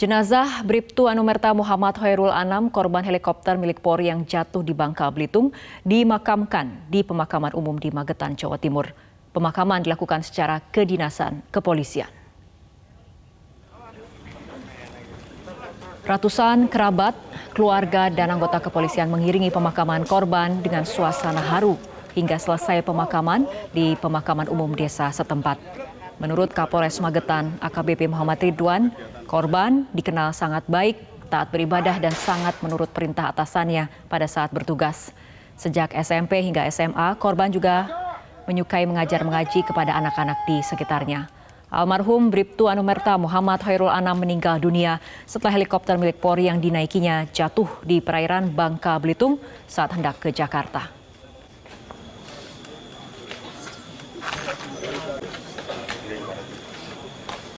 Jenazah Bribtu Anumerta Muhammad Khairul Anam, korban helikopter milik Polri yang jatuh di Bangka Belitung, dimakamkan di pemakaman umum di Magetan, Jawa Timur. Pemakaman dilakukan secara kedinasan kepolisian. Ratusan kerabat, keluarga, dan anggota kepolisian mengiringi pemakaman korban dengan suasana haru hingga selesai pemakaman di pemakaman umum desa setempat. Menurut Kapolres Magetan, AKBP Muhammad Ridwan, korban dikenal sangat baik, taat beribadah dan sangat menurut perintah atasannya pada saat bertugas. Sejak SMP hingga SMA, korban juga menyukai mengajar mengaji kepada anak-anak di sekitarnya. Almarhum Bribtu Anumerta Muhammad Hairul Anam meninggal dunia setelah helikopter milik Polri yang dinaikinya jatuh di perairan Bangka Belitung saat hendak ke Jakarta.